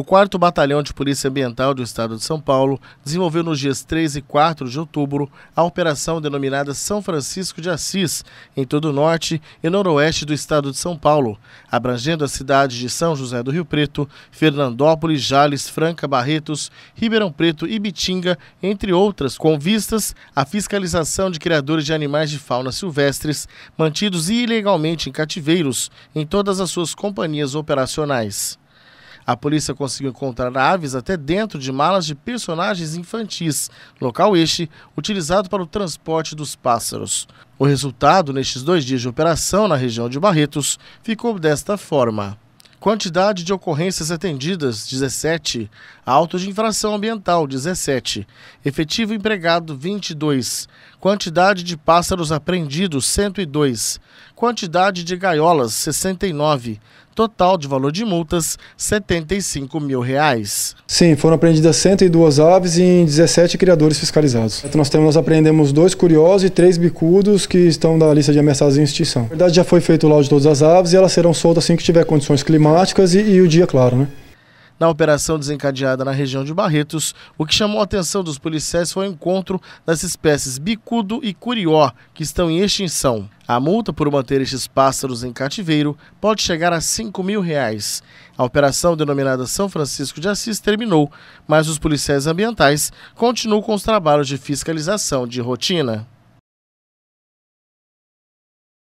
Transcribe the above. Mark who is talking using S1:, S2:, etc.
S1: O 4 Batalhão de Polícia Ambiental do Estado de São Paulo desenvolveu nos dias 3 e 4 de outubro a operação denominada São Francisco de Assis, em todo o norte e noroeste do estado de São Paulo, abrangendo as cidades de São José do Rio Preto, Fernandópolis, Jales, Franca, Barretos, Ribeirão Preto e Bitinga, entre outras, com vistas à fiscalização de criadores de animais de fauna silvestres mantidos ilegalmente em cativeiros em todas as suas companhias operacionais. A polícia conseguiu encontrar aves até dentro de malas de personagens infantis, local este utilizado para o transporte dos pássaros. O resultado, nestes dois dias de operação na região de Barretos, ficou desta forma. Quantidade de ocorrências atendidas, 17. Auto de infração ambiental, 17. Efetivo empregado, 22. Quantidade de pássaros apreendidos, 102. Quantidade de gaiolas, 69 total de valor de multas R$ 75 mil. Reais.
S2: Sim, foram apreendidas 102 aves em 17 criadores fiscalizados. Nós, temos, nós apreendemos dois curiosos e três bicudos que estão da lista de ameaçados em extinção. Na verdade, já foi feito o laudo de todas as aves e elas serão soltas assim que tiver condições climáticas e, e o dia claro, né?
S1: Na operação desencadeada na região de Barretos, o que chamou a atenção dos policiais foi o encontro das espécies bicudo e curió, que estão em extinção. A multa por manter estes pássaros em cativeiro pode chegar a 5 mil reais. A operação denominada São Francisco de Assis terminou, mas os policiais ambientais continuam com os trabalhos de fiscalização de rotina.